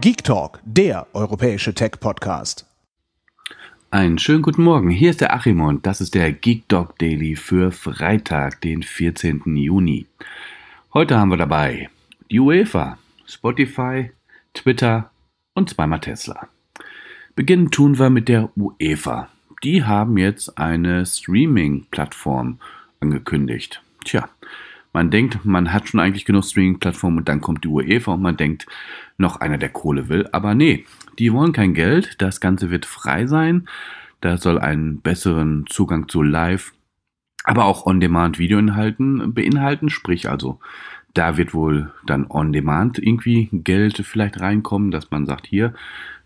Geek Talk, der europäische Tech-Podcast. Einen schönen guten Morgen. Hier ist der Achim und das ist der Geek Talk Daily für Freitag, den 14. Juni. Heute haben wir dabei die UEFA, Spotify, Twitter und zweimal Tesla. Beginnen tun wir mit der UEFA. Die haben jetzt eine Streaming-Plattform angekündigt. Tja, man denkt, man hat schon eigentlich genug Streaming-Plattformen und dann kommt die UEFA und man denkt, noch einer, der Kohle will. Aber nee, die wollen kein Geld. Das Ganze wird frei sein. Da soll einen besseren Zugang zu Live, aber auch On-Demand-Videoinhalten beinhalten. Sprich also, da wird wohl dann On-Demand irgendwie Geld vielleicht reinkommen, dass man sagt, hier,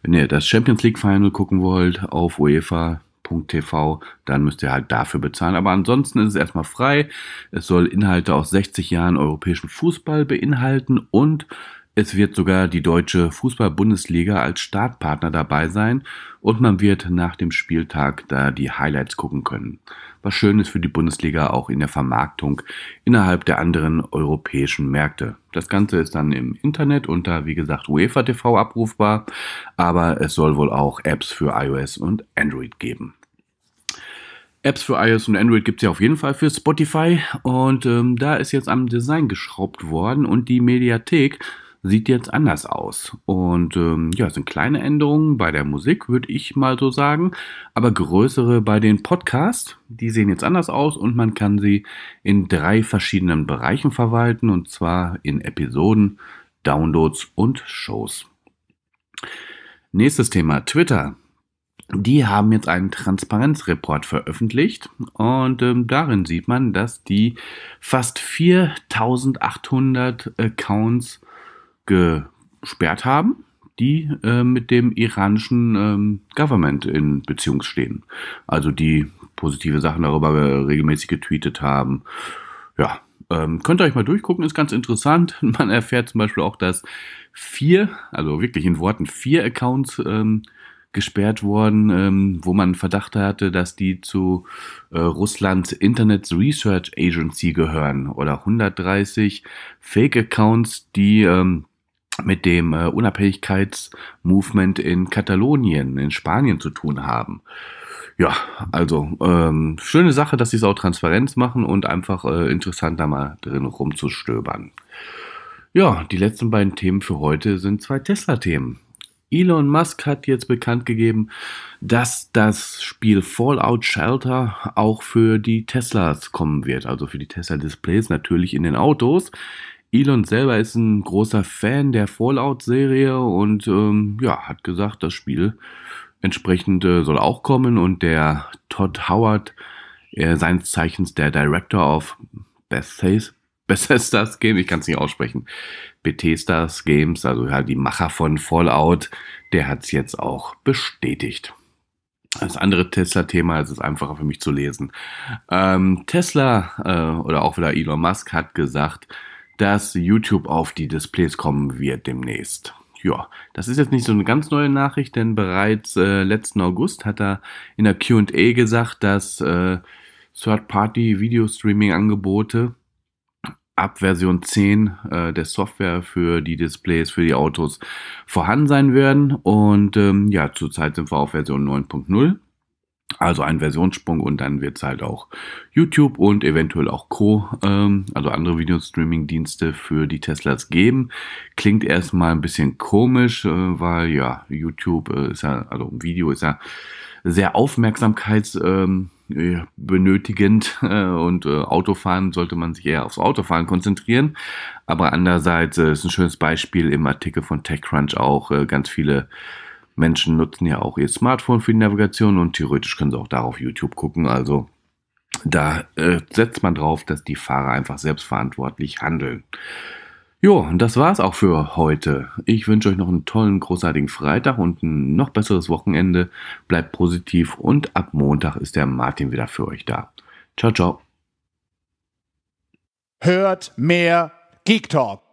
wenn ihr das Champions League Final gucken wollt auf UEFA, twitch.tv, dann müsst ihr halt dafür bezahlen. Aber ansonsten ist es erstmal frei. Es soll Inhalte aus 60 Jahren europäischen Fußball beinhalten und es wird sogar die deutsche Fußball-Bundesliga als Startpartner dabei sein und man wird nach dem Spieltag da die Highlights gucken können. Was schön ist für die Bundesliga auch in der Vermarktung innerhalb der anderen europäischen Märkte. Das Ganze ist dann im Internet unter, wie gesagt, UEFA TV abrufbar, aber es soll wohl auch Apps für iOS und Android geben. Apps für iOS und Android gibt es ja auf jeden Fall für Spotify. Und ähm, da ist jetzt am Design geschraubt worden und die Mediathek sieht jetzt anders aus. Und ähm, ja, es sind kleine Änderungen bei der Musik, würde ich mal so sagen, aber größere bei den Podcasts. Die sehen jetzt anders aus und man kann sie in drei verschiedenen Bereichen verwalten, und zwar in Episoden, Downloads und Shows. Nächstes Thema, Twitter die haben jetzt einen Transparenzreport veröffentlicht und ähm, darin sieht man, dass die fast 4800 Accounts gesperrt haben, die äh, mit dem iranischen ähm, Government in Beziehung stehen. Also die positive Sachen darüber regelmäßig getweetet haben. Ja, ähm, könnt ihr euch mal durchgucken, ist ganz interessant. Man erfährt zum Beispiel auch, dass vier, also wirklich in Worten vier Accounts, ähm, gesperrt worden, ähm, wo man Verdacht hatte, dass die zu äh, Russlands Internet Research Agency gehören oder 130 Fake-Accounts, die ähm, mit dem äh, Unabhängigkeitsmovement in Katalonien, in Spanien zu tun haben. Ja, also ähm, schöne Sache, dass sie es auch Transparenz machen und einfach äh, interessant da mal drin rumzustöbern. Ja, die letzten beiden Themen für heute sind zwei Tesla-Themen. Elon Musk hat jetzt bekannt gegeben, dass das Spiel Fallout Shelter auch für die Teslas kommen wird, also für die Tesla Displays natürlich in den Autos. Elon selber ist ein großer Fan der Fallout-Serie und ähm, ja, hat gesagt, das Spiel entsprechend äh, soll auch kommen und der Todd Howard, äh, seines Zeichens der Director of Bethesda, Bethesda's Game, ich kann es nicht aussprechen. Bethesda's Games, also halt die Macher von Fallout, der hat es jetzt auch bestätigt. Das andere Tesla-Thema, es ist einfacher für mich zu lesen. Ähm, Tesla äh, oder auch wieder Elon Musk hat gesagt, dass YouTube auf die Displays kommen wird demnächst. Ja, das ist jetzt nicht so eine ganz neue Nachricht, denn bereits äh, letzten August hat er in der QA gesagt, dass äh, Third-Party-Video-Streaming-Angebote ab Version 10 äh, der Software für die Displays, für die Autos vorhanden sein werden. Und ähm, ja, zurzeit sind wir auf Version 9.0. Also ein Versionssprung und dann wird es halt auch YouTube und eventuell auch Co., ähm, also andere Videostreaming-Dienste für die Teslas geben. Klingt erstmal ein bisschen komisch, äh, weil ja, YouTube äh, ist ja, also Video ist ja sehr aufmerksamkeits... Ähm, äh, benötigend äh, und äh, Autofahren sollte man sich eher aufs Autofahren konzentrieren. Aber andererseits ist ein schönes Beispiel im Artikel von TechCrunch auch ganz viele Menschen nutzen ja auch ihr Smartphone für die Navigation und theoretisch können sie auch darauf YouTube gucken. Also da setzt man drauf, dass die Fahrer einfach selbstverantwortlich handeln. Jo, und das war's auch für heute. Ich wünsche euch noch einen tollen, großartigen Freitag und ein noch besseres Wochenende. Bleibt positiv und ab Montag ist der Martin wieder für euch da. Ciao, ciao. Hört mehr Geek Talk.